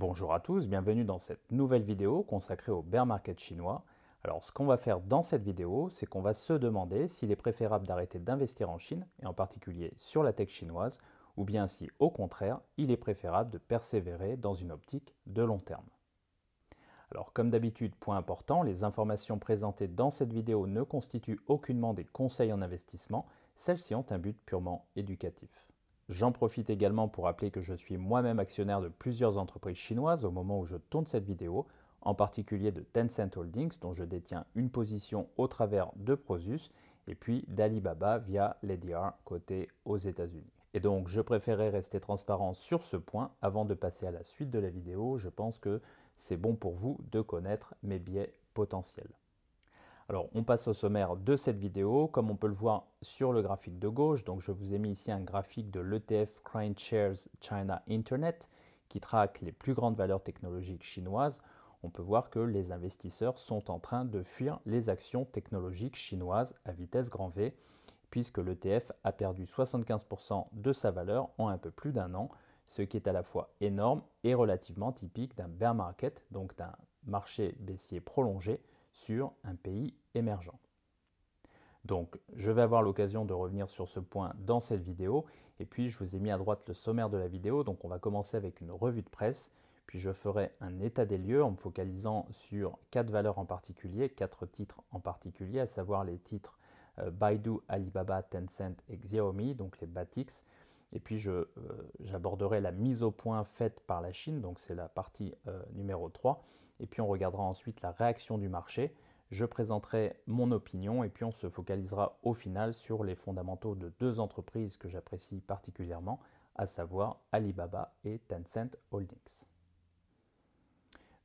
Bonjour à tous, bienvenue dans cette nouvelle vidéo consacrée au bear market chinois. Alors ce qu'on va faire dans cette vidéo, c'est qu'on va se demander s'il est préférable d'arrêter d'investir en Chine, et en particulier sur la tech chinoise, ou bien si au contraire, il est préférable de persévérer dans une optique de long terme. Alors comme d'habitude, point important, les informations présentées dans cette vidéo ne constituent aucunement des conseils en investissement, celles-ci ont un but purement éducatif. J'en profite également pour rappeler que je suis moi-même actionnaire de plusieurs entreprises chinoises au moment où je tourne cette vidéo, en particulier de Tencent Holdings dont je détiens une position au travers de Prosus et puis d'Alibaba via l'ADR côté aux États-Unis. Et donc je préférais rester transparent sur ce point avant de passer à la suite de la vidéo. Je pense que c'est bon pour vous de connaître mes biais potentiels. Alors on passe au sommaire de cette vidéo, comme on peut le voir sur le graphique de gauche, donc je vous ai mis ici un graphique de l'ETF Shares China Internet qui traque les plus grandes valeurs technologiques chinoises. On peut voir que les investisseurs sont en train de fuir les actions technologiques chinoises à vitesse grand V, puisque l'ETF a perdu 75% de sa valeur en un peu plus d'un an, ce qui est à la fois énorme et relativement typique d'un bear market, donc d'un marché baissier prolongé sur un pays émergent. Donc je vais avoir l'occasion de revenir sur ce point dans cette vidéo, et puis je vous ai mis à droite le sommaire de la vidéo, donc on va commencer avec une revue de presse, puis je ferai un état des lieux en me focalisant sur quatre valeurs en particulier, quatre titres en particulier, à savoir les titres euh, Baidu, Alibaba, Tencent et Xiaomi, donc les BATX. Et puis euh, j'aborderai la mise au point faite par la Chine, donc c'est la partie euh, numéro 3 et puis on regardera ensuite la réaction du marché. Je présenterai mon opinion et puis on se focalisera au final sur les fondamentaux de deux entreprises que j'apprécie particulièrement, à savoir Alibaba et Tencent Holdings.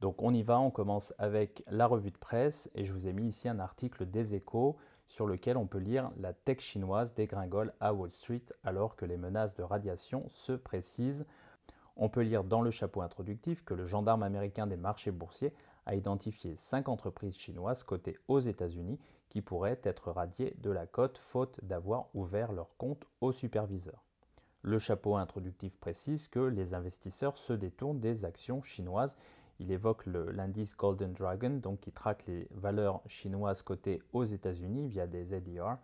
Donc on y va, on commence avec la revue de presse et je vous ai mis ici un article des échos sur lequel on peut lire La tech chinoise dégringole à Wall Street alors que les menaces de radiation se précisent. On peut lire dans le chapeau introductif que le gendarme américain des marchés boursiers a identifié cinq entreprises chinoises cotées aux États-Unis qui pourraient être radiées de la cote faute d'avoir ouvert leur compte au superviseur. Le chapeau introductif précise que les investisseurs se détournent des actions chinoises. Il évoque l'indice Golden Dragon, donc qui traque les valeurs chinoises cotées aux États-Unis via des ADR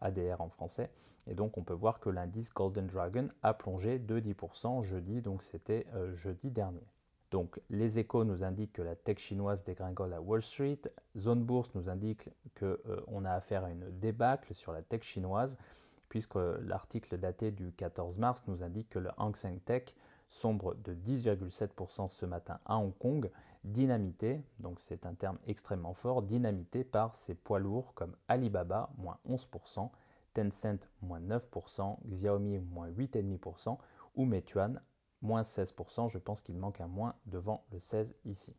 ADR en français. Et donc on peut voir que l'indice Golden Dragon a plongé de 10% jeudi, donc c'était euh, jeudi dernier. Donc les échos nous indiquent que la tech chinoise dégringole à Wall Street, Zone Bourse nous indique qu'on euh, a affaire à une débâcle sur la tech chinoise, puisque euh, l'article daté du 14 mars nous indique que le Hang Seng Tech sombre de 10,7% ce matin à Hong Kong dynamité, donc c'est un terme extrêmement fort, dynamité par ces poids lourds comme Alibaba, moins 11%, Tencent, moins 9%, Xiaomi, moins 8,5%, ou Meituan, moins 16%. Je pense qu'il manque un moins devant le 16 ici.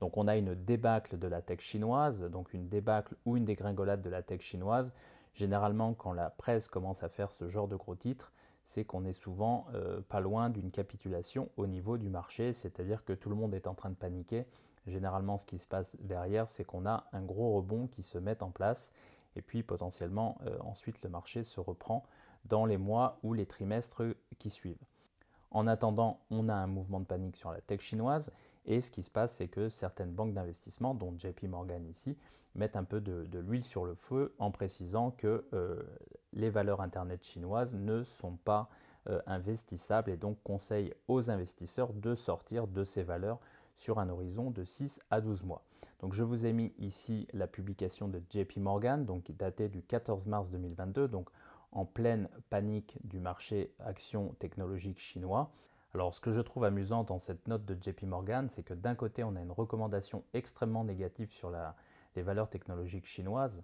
Donc on a une débâcle de la tech chinoise, donc une débâcle ou une dégringolade de la tech chinoise. Généralement, quand la presse commence à faire ce genre de gros titres, c'est qu'on est souvent euh, pas loin d'une capitulation au niveau du marché, c'est-à-dire que tout le monde est en train de paniquer. Généralement, ce qui se passe derrière, c'est qu'on a un gros rebond qui se met en place et puis potentiellement euh, ensuite le marché se reprend dans les mois ou les trimestres qui suivent. En attendant, on a un mouvement de panique sur la tech chinoise et ce qui se passe, c'est que certaines banques d'investissement, dont JP Morgan ici, mettent un peu de, l'huile sur le feu en précisant que euh, les valeurs Internet chinoises ne sont pas euh, investissables et donc conseillent aux investisseurs de sortir de ces valeurs sur un horizon de 6 à 12 mois. Donc je vous ai mis ici la publication de JP Morgan, donc datée du 14 mars 2022, donc en pleine panique du marché action technologique chinois. Alors ce que je trouve amusant dans cette note de JP Morgan, c'est que d'un côté on a une recommandation extrêmement négative sur les valeurs technologiques chinoises,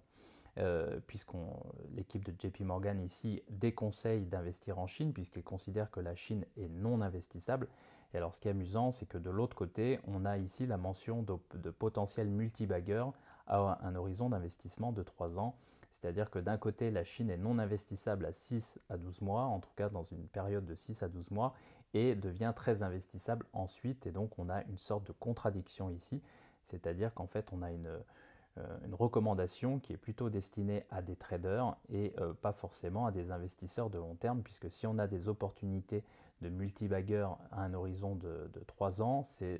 euh, puisqu'on, puisque l'équipe de JP Morgan ici déconseille d'investir en Chine, puisqu'ils considère que la Chine est non investissable. Et alors ce qui est amusant, c'est que de l'autre côté, on a ici la mention de, potentiels potentiel à un horizon d'investissement de 3 ans. C'est-à-dire que d'un côté, la Chine est non investissable à 6 à 12 mois, en tout cas dans une période de 6 à 12 mois, et devient très investissable ensuite. Et donc on a une sorte de contradiction ici, c'est-à-dire qu'en fait on a une, euh, recommandation qui est plutôt destinée à des traders et euh, pas forcément à des investisseurs de long terme, puisque si on a des opportunités de multibagger à un horizon de, 3 ans, euh,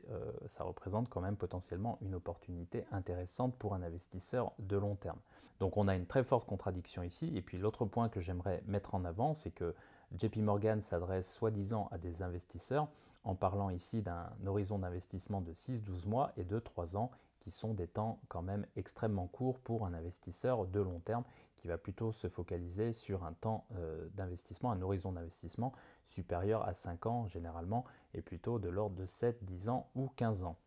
ça représente quand même potentiellement une opportunité intéressante pour un investisseur de long terme. Donc on a une très forte contradiction ici. Et puis l'autre point que j'aimerais mettre en avant, c'est que JP Morgan s'adresse soi-disant à des investisseurs en parlant ici d'un horizon d'investissement de 6-12 mois et de 3 ans qui sont des temps quand même extrêmement courts pour un investisseur de long terme qui va plutôt se focaliser sur un temps euh, d'investissement, un horizon d'investissement supérieur à 5 ans généralement et plutôt de l'ordre de 7, 10 ans ou 15 ans.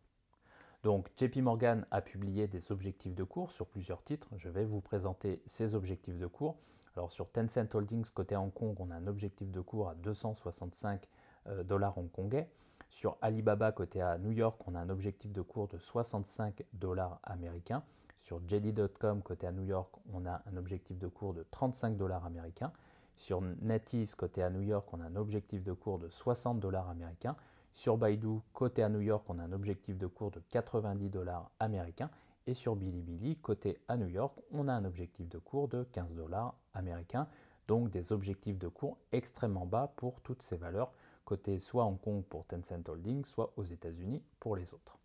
Donc JP Morgan a publié des objectifs de cours sur plusieurs titres. Je vais vous présenter ces objectifs de cours alors sur Tencent Holdings côté Hong Kong, on a un objectif de cours à 265 euh, dollars hongkongais. Sur Alibaba côté à New York, on a un objectif de cours de 65 dollars américains. Sur jedi.com, côté à New York, on a un objectif de cours de 35 dollars américains. Sur NetEase côté à New York, on a un objectif de cours de 60 dollars américains. Sur Baidu, côté à New York, on a un objectif de cours de 90 dollars américains. Et sur Bilibili, côté à New York, on a un objectif de cours de 15 dollars américains. Donc des objectifs de cours extrêmement bas pour toutes ces valeurs, côté soit Hong Kong pour Tencent Holdings, soit aux États-Unis pour les autres.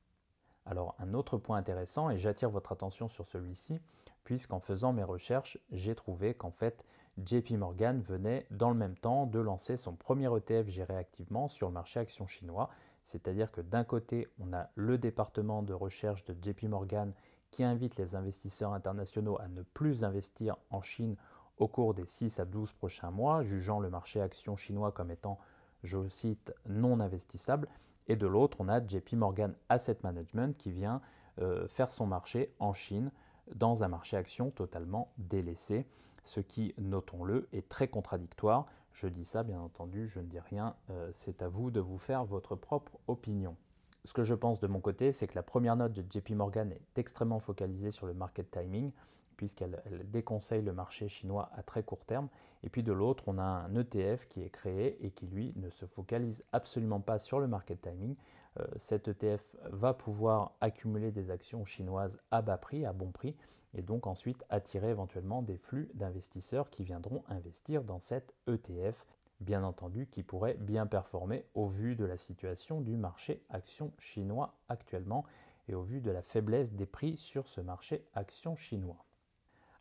Alors un autre point intéressant, et j'attire votre attention sur celui-ci, puisqu'en faisant mes recherches, j'ai trouvé qu'en fait JP Morgan venait dans le même temps de lancer son premier ETF géré activement sur le marché action chinois, c'est-à-dire que d'un côté, on a le département de recherche de JP Morgan qui invite les investisseurs internationaux à ne plus investir en Chine au cours des 6 à 12 prochains mois, jugeant le marché action chinois comme étant, je cite, non investissable. Et de l'autre, on a JP Morgan Asset Management qui vient euh, faire son marché en Chine dans un marché action totalement délaissé, ce qui, notons-le, est très contradictoire. Je dis ça, bien entendu, je ne dis rien, euh, c'est à vous de vous faire votre propre opinion ce que je pense de mon côté, c'est que la première note de JP Morgan est extrêmement focalisée sur le market timing, puisqu'elle déconseille le marché chinois à très court terme. Et puis de l'autre, on a un ETF qui est créé et qui, lui, ne se focalise absolument pas sur le market timing. Euh, cet ETF va pouvoir accumuler des actions chinoises à bas prix, à bon prix, et donc ensuite attirer éventuellement des flux d'investisseurs qui viendront investir dans cet ETF bien entendu, qui pourrait bien performer au vu de la situation du marché action chinois actuellement et au vu de la faiblesse des prix sur ce marché action chinois.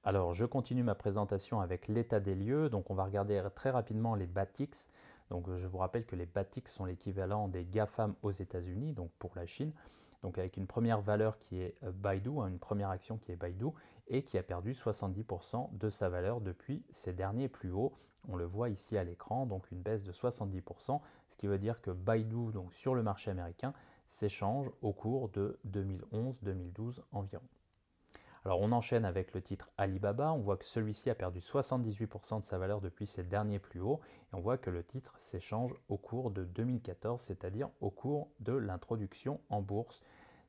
Alors, je continue ma présentation avec l'état des lieux. Donc, on va regarder très rapidement les BATX. Donc, je vous rappelle que les BATX sont l'équivalent des GAFAM aux États-Unis, donc pour la Chine donc avec une première valeur qui est euh, Baidu, hein, une première action qui est Baidu, et qui a perdu 70% de sa valeur depuis ses derniers plus hauts. On le voit ici à l'écran, donc une baisse de 70%, ce qui veut dire que Baidu, donc sur le marché américain, s'échange au cours de 2011-2012 environ. Alors on enchaîne avec le titre Alibaba, on voit que celui-ci a perdu 78% de sa valeur depuis ses derniers plus hauts, et on voit que le titre s'échange au cours de 2014, c'est-à-dire au cours de l'introduction en bourse.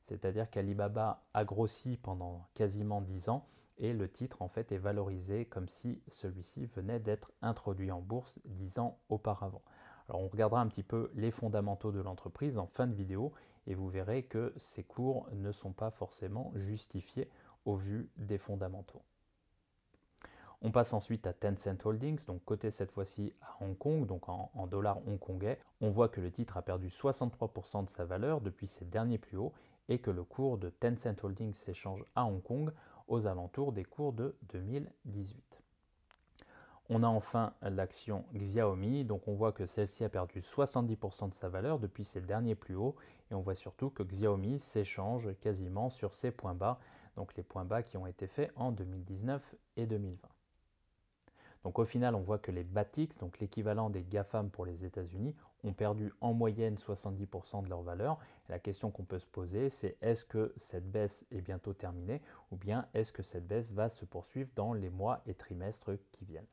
C'est-à-dire qu'Alibaba a grossi pendant quasiment 10 ans et le titre en fait est valorisé comme si celui-ci venait d'être introduit en bourse 10 ans auparavant. Alors on regardera un petit peu les fondamentaux de l'entreprise en fin de vidéo et vous verrez que ces cours ne sont pas forcément justifiés au vu des fondamentaux. On passe ensuite à Tencent Holdings, donc coté cette fois-ci à Hong Kong, donc en, en, dollars hongkongais. On voit que le titre a perdu 63% de sa valeur depuis ses derniers plus hauts et que le cours de Tencent Holdings s'échange à Hong Kong aux alentours des cours de 2018. On a enfin l'action Xiaomi, donc on voit que celle-ci a perdu 70% de sa valeur depuis ses derniers plus hauts, et on voit surtout que Xiaomi s'échange quasiment sur ses points bas, donc les points bas qui ont été faits en 2019 et 2020. Donc au final, on voit que les Batix, donc l'équivalent des GAFAM pour les États-Unis, ont perdu en moyenne 70% de leur valeur. la question qu'on peut se poser, c'est est-ce que cette baisse est bientôt terminée ou bien est-ce que cette baisse va se poursuivre dans les mois et trimestres qui viennent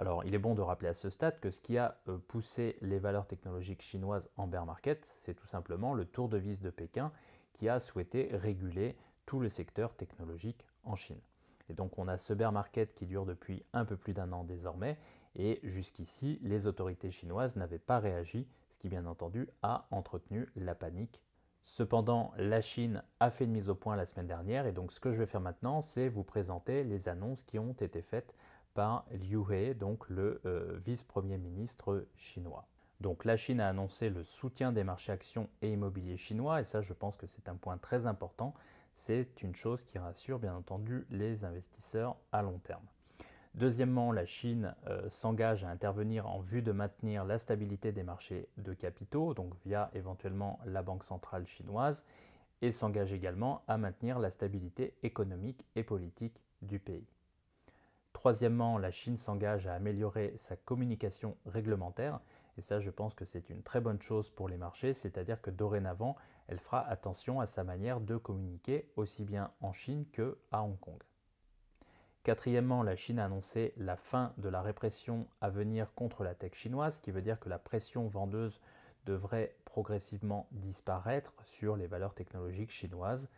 alors, il est bon de rappeler à ce stade que ce qui a euh, poussé les valeurs technologiques chinoises en bear market, c'est tout simplement le tour de vis de Pékin qui a souhaité réguler tout le secteur technologique en Chine. Et donc, on a ce bear market qui dure depuis un peu plus d'un an désormais, et jusqu'ici, les autorités chinoises n'avaient pas réagi, ce qui, bien entendu, a entretenu la panique Cependant, la Chine a fait une mise au point la semaine dernière et donc ce que je vais faire maintenant, c'est vous présenter les annonces qui ont été faites par Liu He, donc le euh, vice-premier ministre chinois. Donc la Chine a annoncé le soutien des marchés actions et immobiliers chinois, et ça je pense que c'est un point très important, c'est une chose qui rassure bien entendu les investisseurs à long terme. Deuxièmement, la Chine euh, s'engage à intervenir en vue de maintenir la stabilité des marchés de capitaux, donc via éventuellement la Banque centrale chinoise, et s'engage également à maintenir la stabilité économique et politique du pays. Troisièmement, la Chine s'engage à améliorer sa communication réglementaire. Et ça, je pense que c'est une très bonne chose pour les marchés, c'est-à-dire que dorénavant, elle fera attention à sa manière de communiquer aussi bien en Chine que à Hong Kong. Quatrièmement, la Chine a annoncé la fin de la répression à venir contre la tech chinoise, ce qui veut dire que la pression vendeuse devrait progressivement disparaître sur les valeurs technologiques chinoises.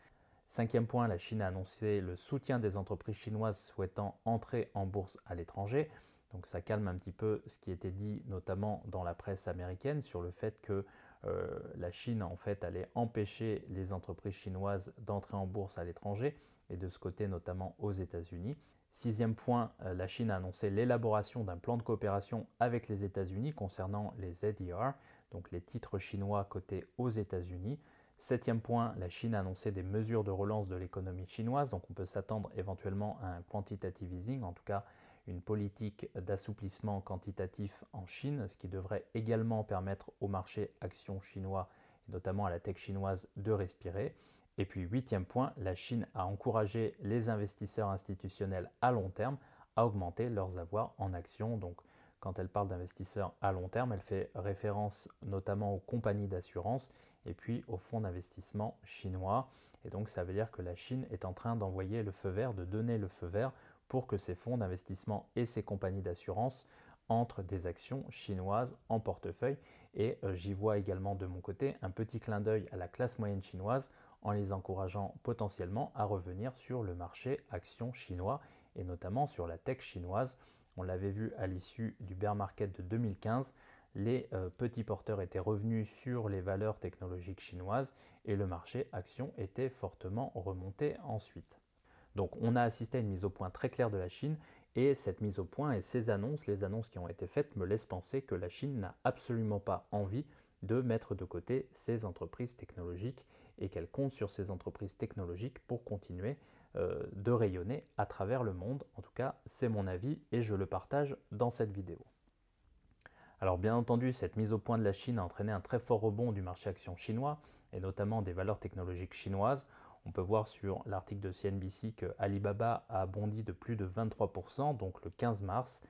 Cinquième point, la Chine a annoncé le soutien des entreprises chinoises souhaitant entrer en bourse à l'étranger. Donc ça calme un petit peu ce qui était dit notamment dans la presse américaine sur le fait que euh, la Chine en fait allait empêcher les entreprises chinoises d'entrer en bourse à l'étranger et de ce côté notamment aux États-Unis. Sixième point, euh, la Chine a annoncé l'élaboration d'un plan de coopération avec les États-Unis concernant les ZDR, e donc les titres chinois cotés aux États-Unis. Septième point, la Chine a annoncé des mesures de relance de l'économie chinoise, donc on peut s'attendre éventuellement à un quantitative easing, en tout cas une politique d'assouplissement quantitatif en Chine, ce qui devrait également permettre au marché actions chinois, notamment à la tech chinoise, de respirer. Et puis huitième point, la Chine a encouragé les investisseurs institutionnels à long terme à augmenter leurs avoirs en actions. Donc quand elle parle d'investisseurs à long terme, elle fait référence notamment aux compagnies d'assurance et puis au fonds d'investissement chinois. Et donc ça veut dire que la Chine est en train d'envoyer le feu vert, de donner le feu vert pour que ces fonds d'investissement et ces compagnies d'assurance entrent des actions chinoises en portefeuille. Et euh, j'y vois également de mon côté un petit clin d'œil à la classe moyenne chinoise en les encourageant potentiellement à revenir sur le marché actions chinois et notamment sur la tech chinoise. On l'avait vu à l'issue du bear market de 2015, les euh, petits porteurs étaient revenus sur les valeurs technologiques chinoises et le marché action était fortement remonté ensuite. Donc on a assisté à une mise au point très claire de la Chine et cette mise au point et ces annonces, les annonces qui ont été faites, me laissent penser que la Chine n'a absolument pas envie de mettre de côté ses entreprises technologiques et qu'elle compte sur ces entreprises technologiques pour continuer euh, de rayonner à travers le monde. En tout cas, c'est mon avis et je le partage dans cette vidéo. Alors bien entendu, cette mise au point de la Chine a entraîné un très fort rebond du marché action chinois, et notamment des valeurs technologiques chinoises. On peut voir sur l'article de CNBC que Alibaba a bondi de plus de 23%, donc le 15 mars.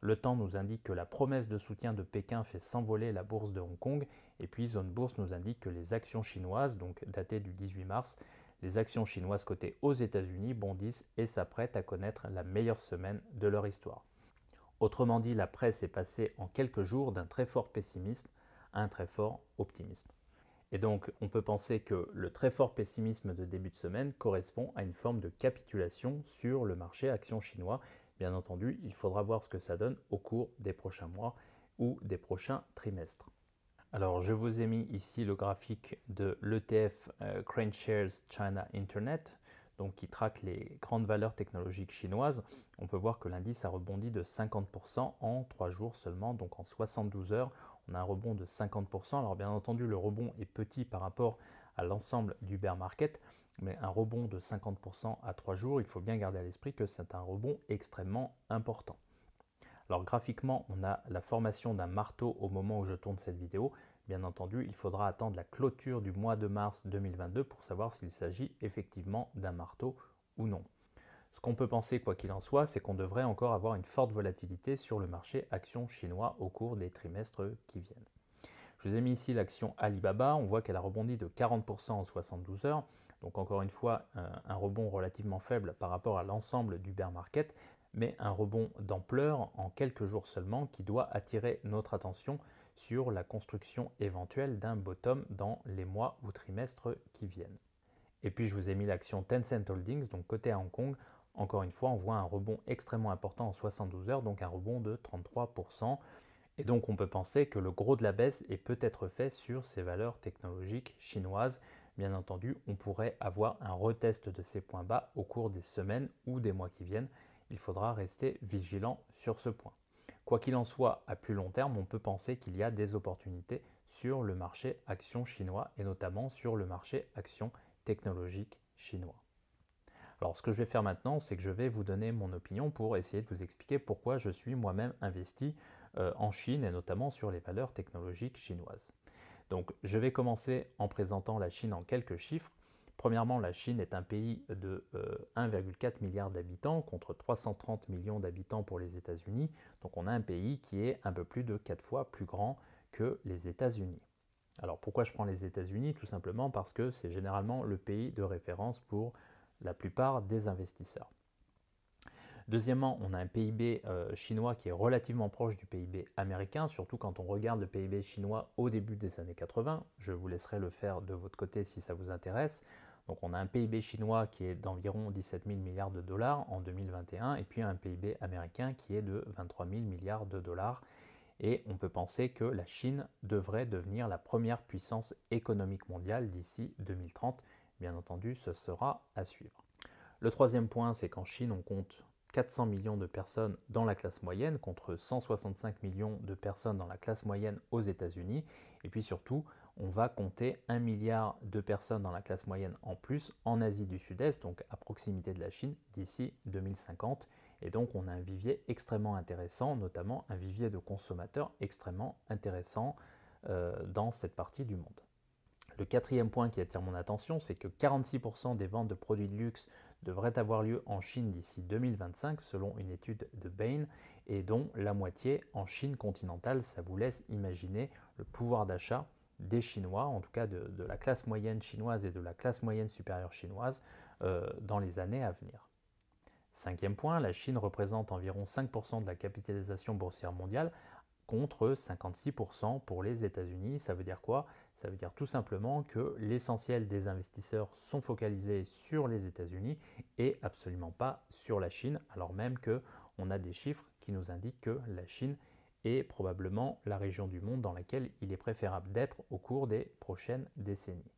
Le temps nous indique que la promesse de soutien de Pékin fait s'envoler la bourse de Hong Kong, et puis Zone Bourse nous indique que les actions chinoises, donc datées du 18 mars, les actions chinoises cotées aux États-Unis bondissent et s'apprêtent à connaître la meilleure semaine de leur histoire. Autrement dit, la presse est passée en quelques jours d'un très fort pessimisme à un très fort optimisme. Et donc, on peut penser que le très fort pessimisme de début de semaine correspond à une forme de capitulation sur le marché action chinois. Bien entendu, il faudra voir ce que ça donne au cours des prochains mois ou des prochains trimestres. Alors, je vous ai mis ici le graphique de l'ETF Crane euh, Shares China Internet donc qui traque les grandes valeurs technologiques chinoises, on peut voir que l'indice a rebondi de 50% en 3 jours seulement, donc en 72 heures, on a un rebond de 50%. Alors bien entendu, le rebond est petit par rapport à l'ensemble du bear market, mais un rebond de 50% à 3 jours, il faut bien garder à l'esprit que c'est un rebond extrêmement important. Alors graphiquement, on a la formation d'un marteau au moment où je tourne cette vidéo, Bien entendu, il faudra attendre la clôture du mois de mars 2022 pour savoir s'il s'agit effectivement d'un marteau ou non. Ce qu'on peut penser, quoi qu'il en soit, c'est qu'on devrait encore avoir une forte volatilité sur le marché action chinois au cours des trimestres qui viennent. Je vous ai mis ici l'action Alibaba, on voit qu'elle a rebondi de 40% en 72 heures, donc encore une fois un rebond relativement faible par rapport à l'ensemble du bear market, mais un rebond d'ampleur en quelques jours seulement qui doit attirer notre attention sur la construction éventuelle d'un bottom dans les mois ou trimestres qui viennent. Et puis je vous ai mis l'action Tencent Holdings, donc côté à Hong Kong. Encore une fois, on voit un rebond extrêmement important en 72 heures, donc un rebond de 33%. Et donc on peut penser que le gros de la baisse est peut-être fait sur ces valeurs technologiques chinoises. Bien entendu, on pourrait avoir un retest de ces points bas au cours des semaines ou des mois qui viennent. Il faudra rester vigilant sur ce point. Quoi qu'il en soit, à plus long terme, on peut penser qu'il y a des opportunités sur le marché action chinois et notamment sur le marché action technologique chinois. Alors ce que je vais faire maintenant, c'est que je vais vous donner mon opinion pour essayer de vous expliquer pourquoi je suis moi-même investi euh, en Chine et notamment sur les valeurs technologiques chinoises. Donc je vais commencer en présentant la Chine en quelques chiffres Premièrement, la Chine est un pays de 1,4 euh, milliard d'habitants contre 330 millions d'habitants pour les États-Unis. Donc on a un pays qui est un peu plus de 4 fois plus grand que les États-Unis. Alors pourquoi je prends les États-Unis Tout simplement parce que c'est généralement le pays de référence pour la plupart des investisseurs. Deuxièmement, on a un PIB euh, chinois qui est relativement proche du PIB américain, surtout quand on regarde le PIB chinois au début des années 80. Je vous laisserai le faire de votre côté si ça vous intéresse. Donc on a un PIB chinois qui est d'environ 17 000 milliards de dollars en 2021 et puis un PIB américain qui est de 23 000 milliards de dollars. Et on peut penser que la Chine devrait devenir la première puissance économique mondiale d'ici 2030. Bien entendu, ce sera à suivre. Le troisième point, c'est qu'en Chine, on compte 400 millions de personnes dans la classe moyenne contre 165 millions de personnes dans la classe moyenne aux États-Unis. Et puis surtout, on va compter 1 milliard de personnes dans la classe moyenne en plus en Asie du Sud-Est, donc à proximité de la Chine, d'ici 2050. Et donc on a un vivier extrêmement intéressant, notamment un vivier de consommateurs extrêmement intéressant euh, dans cette partie du monde. Le quatrième point qui attire mon attention, c'est que 46% des ventes de produits de luxe devrait avoir lieu en Chine d'ici 2025 selon une étude de Bain et dont la moitié en Chine continentale. Ça vous laisse imaginer le pouvoir d'achat des Chinois, en tout cas de, la classe moyenne chinoise et de la classe moyenne supérieure chinoise euh, dans les années à venir. Cinquième point, la Chine représente environ 5% de la capitalisation boursière mondiale contre 56% pour les États-Unis. Ça veut dire quoi Ça veut dire tout simplement que l'essentiel des investisseurs sont focalisés sur les États-Unis et absolument pas sur la Chine, alors même que a des chiffres qui nous indiquent que la Chine est probablement la région du monde dans laquelle il est préférable d'être au cours des prochaines décennies.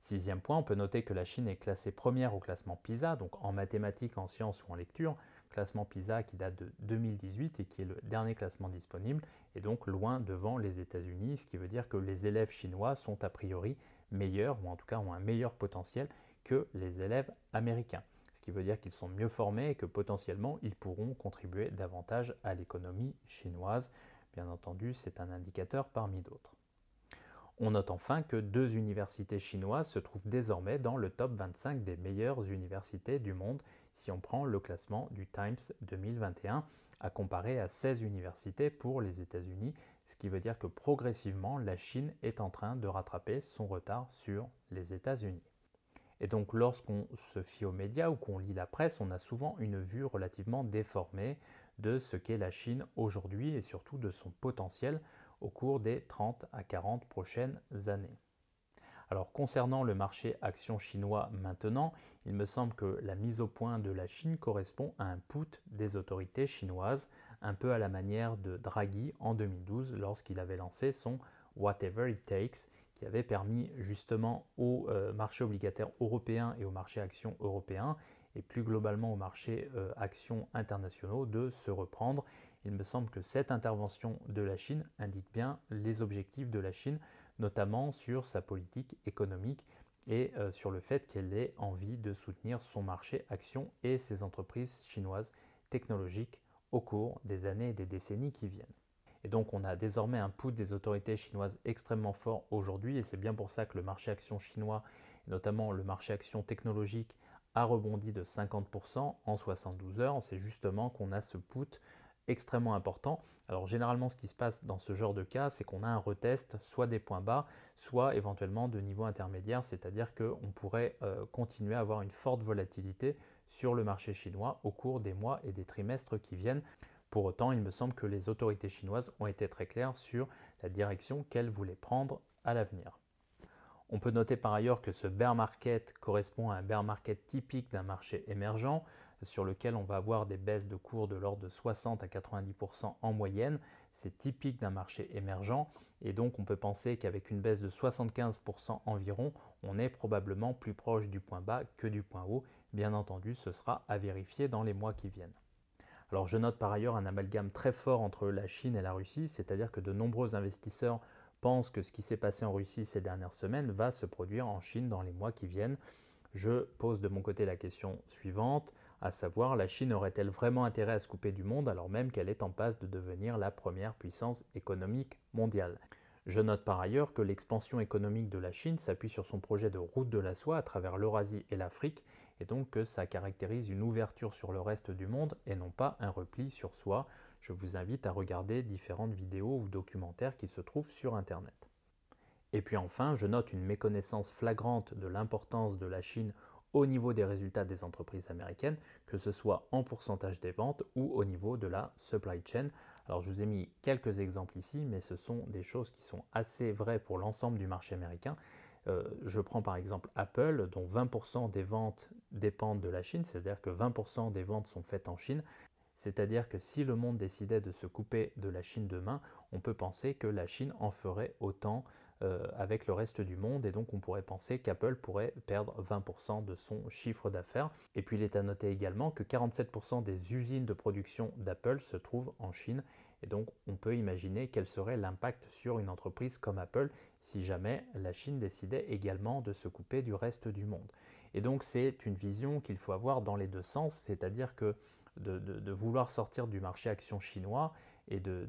Sixième point, on peut noter que la Chine est classée première au classement PISA, donc en mathématiques, en sciences ou en lecture, classement PISA qui date de 2018 et qui est le dernier classement disponible, et donc loin devant les États-Unis, ce qui veut dire que les élèves chinois sont a priori meilleurs, ou en tout cas ont un meilleur potentiel que les élèves américains. Ce qui veut dire qu'ils sont mieux formés et que potentiellement ils pourront contribuer davantage à l'économie chinoise. Bien entendu, c'est un indicateur parmi d'autres. On note enfin que deux universités chinoises se trouvent désormais dans le top 25 des meilleures universités du monde si on prend le classement du Times 2021 à comparer à 16 universités pour les États-Unis, ce qui veut dire que progressivement la Chine est en train de rattraper son retard sur les États-Unis. Et donc lorsqu'on se fie aux médias ou qu'on lit la presse, on a souvent une vue relativement déformée de ce qu'est la Chine aujourd'hui et surtout de son potentiel au cours des 30 à 40 prochaines années. Alors concernant le marché action chinois maintenant, il me semble que la mise au point de la Chine correspond à un put des autorités chinoises, un peu à la manière de Draghi en 2012 lorsqu'il avait lancé son Whatever It Takes, qui avait permis justement au euh, marché obligataire européen et au marché actions européen, et plus globalement au marché euh, actions internationaux, de se reprendre. Il me semble que cette intervention de la Chine indique bien les objectifs de la Chine, notamment sur sa politique économique et euh, sur le fait qu'elle ait envie de soutenir son marché action et ses entreprises chinoises technologiques au cours des années et des décennies qui viennent. Et donc on a désormais un put des autorités chinoises extrêmement fort aujourd'hui et c'est bien pour ça que le marché action chinois, notamment le marché action technologique, a rebondi de 50% en 72 heures. C'est justement qu'on a ce put extrêmement important. Alors généralement ce qui se passe dans ce genre de cas, c'est qu'on a un retest soit des points bas, soit éventuellement de niveau intermédiaire, c'est-à-dire qu'on pourrait euh, continuer à avoir une forte volatilité sur le marché chinois au cours des mois et des trimestres qui viennent. Pour autant, il me semble que les autorités chinoises ont été très claires sur la direction qu'elles voulaient prendre à l'avenir. On peut noter par ailleurs que ce bear market correspond à un bear market typique d'un marché émergent sur lequel on va avoir des baisses de cours de l'ordre de 60 à 90% en moyenne. C'est typique d'un marché émergent et donc on peut penser qu'avec une baisse de 75% environ, on est probablement plus proche du point bas que du point haut. Bien entendu, ce sera à vérifier dans les mois qui viennent. Alors je note par ailleurs un amalgame très fort entre la Chine et la Russie, c'est-à-dire que de nombreux investisseurs pensent que ce qui s'est passé en Russie ces dernières semaines va se produire en Chine dans les mois qui viennent. Je pose de mon côté la question suivante à savoir la Chine aurait-elle vraiment intérêt à se couper du monde alors même qu'elle est en passe de devenir la première puissance économique mondiale. Je note par ailleurs que l'expansion économique de la Chine s'appuie sur son projet de route de la soie à travers l'Eurasie et l'Afrique, et donc que ça caractérise une ouverture sur le reste du monde et non pas un repli sur soi. Je vous invite à regarder différentes vidéos ou documentaires qui se trouvent sur Internet. Et puis enfin, je note une méconnaissance flagrante de l'importance de la Chine au niveau des résultats des entreprises américaines, que ce soit en pourcentage des ventes ou au niveau de la supply chain. Alors je vous ai mis quelques exemples ici, mais ce sont des choses qui sont assez vraies pour l'ensemble du marché américain. Euh, je prends par exemple Apple, dont 20% des ventes dépendent de la Chine, c'est-à-dire que 20% des ventes sont faites en Chine. C'est-à-dire que si le monde décidait de se couper de la Chine demain, on peut penser que la Chine en ferait autant euh, avec le reste du monde et donc on pourrait penser qu'Apple pourrait perdre 20% de son chiffre d'affaires. Et puis il est à noter également que 47% des usines de production d'Apple se trouvent en Chine et donc on peut imaginer quel serait l'impact sur une entreprise comme Apple si jamais la Chine décidait également de se couper du reste du monde. Et donc c'est une vision qu'il faut avoir dans les deux sens, c'est-à-dire que de, vouloir sortir du marché action chinois et de,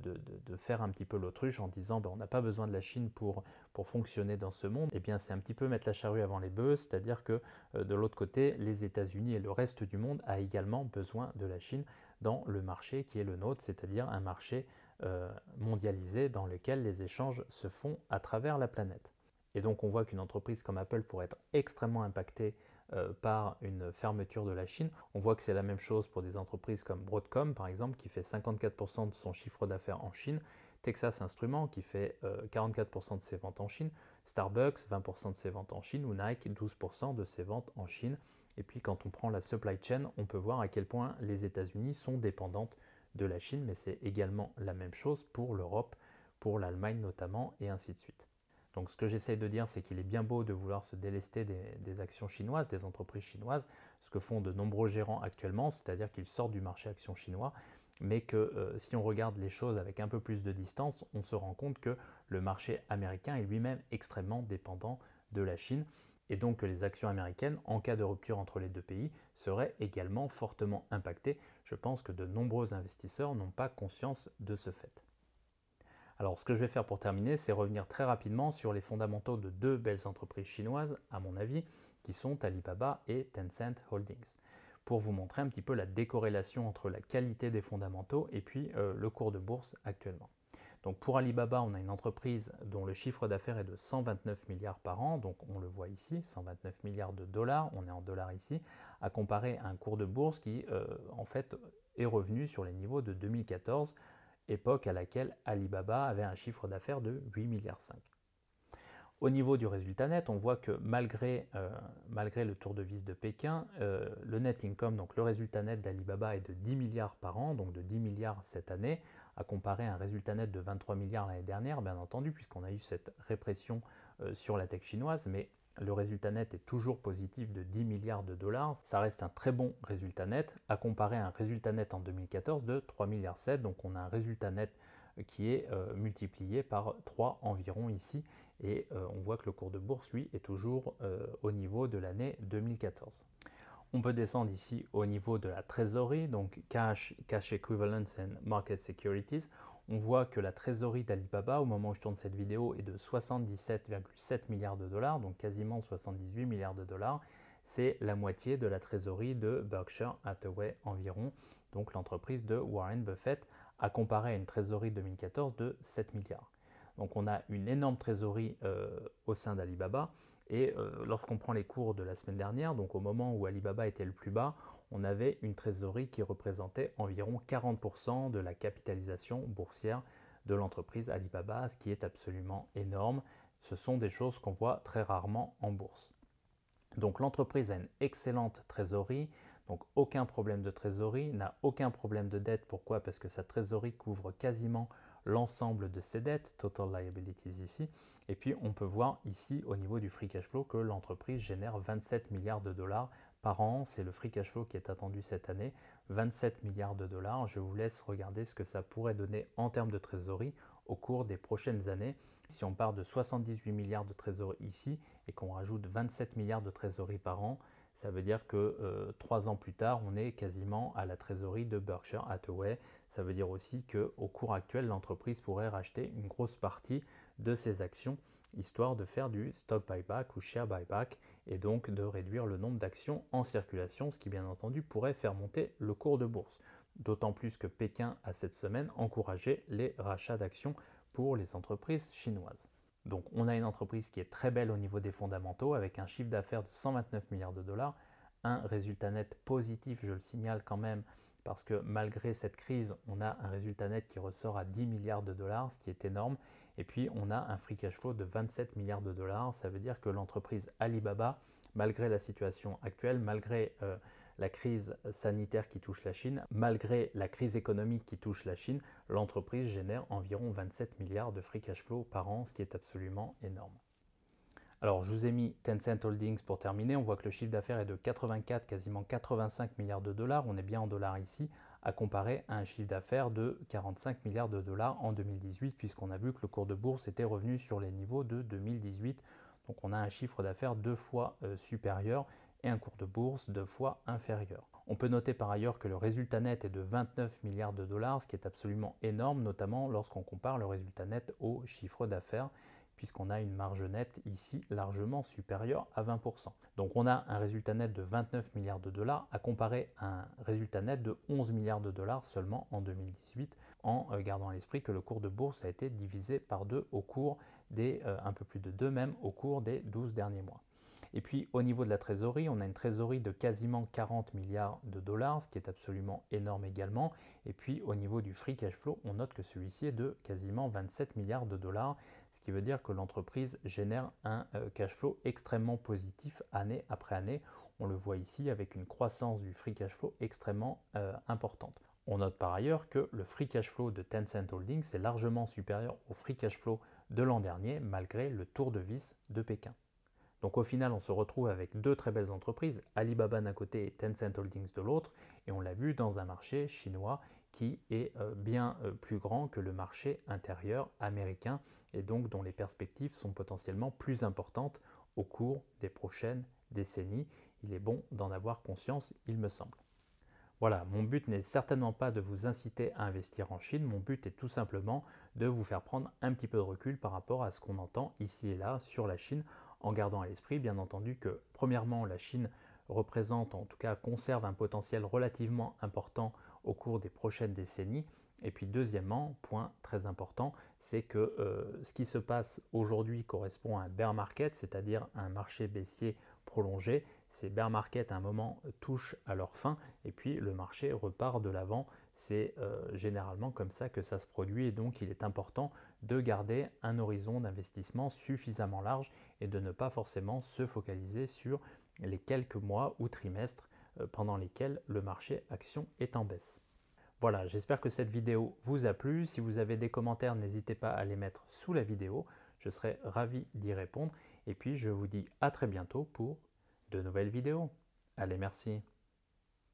faire un petit peu l'autruche en disant ben, on n'a pas besoin de la Chine pour, fonctionner dans ce monde, eh bien c'est un petit peu mettre la charrue avant les bœufs, c'est-à-dire que euh, de l'autre côté, les États-Unis et le reste du monde a également besoin de la Chine dans le marché qui est le nôtre, c'est-à-dire un marché euh, mondialisé dans lequel les échanges se font à travers la planète. Et donc on voit qu'une entreprise comme Apple pourrait être extrêmement impactée euh, par une fermeture de la Chine. On voit que c'est la même chose pour des entreprises comme Broadcom, par exemple, qui fait 54% de son chiffre d'affaires en Chine, Texas Instruments, qui fait 44% euh, de ses ventes en Chine, Starbucks, 20% de ses ventes en Chine, ou Nike, 12% de ses ventes en Chine. Et puis quand on prend la supply chain, on peut voir à quel point les États-Unis sont dépendantes de la Chine, mais c'est également la même chose pour l'Europe, pour l'Allemagne notamment, et ainsi de suite. Donc ce que j'essaie de dire, c'est qu'il est bien beau de vouloir se délester des, actions chinoises, des entreprises chinoises, ce que font de nombreux gérants actuellement, c'est-à-dire qu'ils sortent du marché actions chinois, mais que euh, si on regarde les choses avec un peu plus de distance, on se rend compte que le marché américain est lui-même extrêmement dépendant de la Chine, et donc que les actions américaines, en cas de rupture entre les deux pays, seraient également fortement impactées. Je pense que de nombreux investisseurs n'ont pas conscience de ce fait. Alors ce que je vais faire pour terminer, c'est revenir très rapidement sur les fondamentaux de deux belles entreprises chinoises, à mon avis, qui sont Alibaba et Tencent Holdings, pour vous montrer un petit peu la décorrélation entre la qualité des fondamentaux et puis euh, le cours de bourse actuellement. Donc pour Alibaba, on a une entreprise dont le chiffre d'affaires est de 129 milliards par an, donc on le voit ici, 129 milliards de dollars, on est en dollars ici, à comparer à un cours de bourse qui euh, en fait est revenu sur les niveaux de 2014 époque à laquelle Alibaba avait un chiffre d'affaires de 8,5 milliards. Au niveau du résultat net, on voit que malgré, euh, malgré le tour de vis de Pékin, euh, le net income, donc le résultat net d'Alibaba est de 10 milliards par an, donc de 10 milliards cette année, à comparer à un résultat net de 23 milliards l'année dernière, bien entendu, puisqu'on a eu cette répression euh, sur la tech chinoise, mais le résultat net est toujours positif de 10 milliards de dollars. Ça reste un très bon résultat net à comparer à un résultat net en 2014 de 3 milliards 7. Donc on a un résultat net euh, qui est euh, multiplié par 3 environ ici et euh, on voit que le cours de bourse lui est toujours au niveau de l'année 2014. On peut descendre ici au niveau de la trésorerie, donc cash, cash equivalents and market securities. On voit que la trésorerie d'Alibaba, au moment où je tourne cette vidéo, est de 77,7 milliards de dollars, donc quasiment 78 milliards de dollars. C'est la moitié de la trésorerie de Berkshire Hathaway environ, donc l'entreprise de Warren Buffett, à comparer à une trésorerie 2014 de 7 milliards. Donc on a une énorme trésorerie euh, au sein d'Alibaba. Et euh, lorsqu'on prend les cours de la semaine dernière, donc au moment où Alibaba était le plus bas, on avait une trésorerie qui représentait environ 40% de la capitalisation boursière de l'entreprise Alibaba, ce qui est absolument énorme. Ce sont des choses qu'on voit très rarement en bourse. Donc l'entreprise a une excellente trésorerie, donc aucun problème de trésorerie, n'a aucun problème de dette. Pourquoi Parce que sa trésorerie couvre quasiment l'ensemble de ses dettes, total liabilities ici. Et puis on peut voir ici au niveau du free cash flow que l'entreprise génère 27 milliards de dollars par an, c'est le free cash flow qui est attendu cette année, 27 milliards de dollars. Je vous laisse regarder ce que ça pourrait donner en termes de trésorerie au cours des prochaines années. Si on part de 78 milliards de trésorerie ici et qu'on rajoute 27 milliards de trésorerie par an, ça veut dire que euh, trois ans plus tard, on est quasiment à la trésorerie de Berkshire Hathaway. Ça veut dire aussi qu'au cours actuel, l'entreprise pourrait racheter une grosse partie de ses actions, histoire de faire du stock buyback ou share buyback et donc de réduire le nombre d'actions en circulation, ce qui bien entendu pourrait faire monter le cours de bourse. D'autant plus que Pékin a cette semaine encouragé les rachats d'actions pour les entreprises chinoises. Donc on a une entreprise qui est très belle au niveau des fondamentaux avec un chiffre d'affaires de 129 milliards de dollars, un résultat net positif, je le signale quand même, parce que malgré cette crise, on a un résultat net qui ressort à 10 milliards de dollars, ce qui est énorme, et puis, on a un free cash flow de 27 milliards de dollars. Ça veut dire que l'entreprise Alibaba, malgré la situation actuelle, malgré euh, la crise sanitaire qui touche la Chine, malgré la crise économique qui touche la Chine, l'entreprise génère environ 27 milliards de free cash flow par an, ce qui est absolument énorme. Alors, je vous ai mis Tencent Holdings pour terminer. On voit que le chiffre d'affaires est de 84, quasiment 85 milliards de dollars. On est bien en dollars ici, à comparer à un chiffre d'affaires de 45 milliards de dollars en 2018, puisqu'on a vu que le cours de bourse était revenu sur les niveaux de 2018. Donc on a un chiffre d'affaires deux fois euh, supérieur et un cours de bourse deux fois inférieur. On peut noter par ailleurs que le résultat net est de 29 milliards de dollars, ce qui est absolument énorme, notamment lorsqu'on compare le résultat net au chiffre d'affaires puisqu'on a une marge nette ici largement supérieure à 20%. Donc on a un résultat net de 29 milliards de dollars à comparer à un résultat net de 11 milliards de dollars seulement en 2018, en euh, gardant à l'esprit que le cours de bourse a été divisé par deux au cours des, euh, un peu plus de deux même, au cours des 12 derniers mois. Et puis au niveau de la trésorerie, on a une trésorerie de quasiment 40 milliards de dollars, ce qui est absolument énorme également. Et puis au niveau du free cash flow, on note que celui-ci est de quasiment 27 milliards de dollars, ce qui veut dire que l'entreprise génère un euh, cash flow extrêmement positif année après année. On le voit ici avec une croissance du free cash flow extrêmement euh, importante. On note par ailleurs que le free cash flow de Tencent Holdings est largement supérieur au free cash flow de l'an dernier malgré le tour de vis de Pékin. Donc au final, on se retrouve avec deux très belles entreprises, Alibaba d'un côté et Tencent Holdings de l'autre, et on l'a vu dans un marché chinois qui est euh, bien euh, plus grand que le marché intérieur américain et donc dont les perspectives sont potentiellement plus importantes au cours des prochaines décennies. Il est bon d'en avoir conscience, il me semble. Voilà, mon but n'est certainement pas de vous inciter à investir en Chine, mon but est tout simplement de vous faire prendre un petit peu de recul par rapport à ce qu'on entend ici et là sur la Chine, en gardant à l'esprit bien entendu que premièrement la Chine représente, en tout cas conserve un potentiel relativement important au cours des prochaines décennies. Et puis deuxièmement, point très important, c'est que euh, ce qui se passe aujourd'hui correspond à un bear market, c'est-à-dire un marché baissier prolongé. Ces bear markets à un moment touchent à leur fin et puis le marché repart de l'avant. C'est euh, généralement comme ça que ça se produit et donc il est important de garder un horizon d'investissement suffisamment large et de ne pas forcément se focaliser sur les quelques mois ou trimestres euh, pendant lesquelles le marché action est en baisse. Voilà, j'espère que cette vidéo vous a plu. Si vous avez des commentaires, n'hésitez pas à les mettre sous la vidéo. Je serai ravi d'y répondre. Et puis, je vous dis à très bientôt pour de nouvelles vidéos. Allez, merci.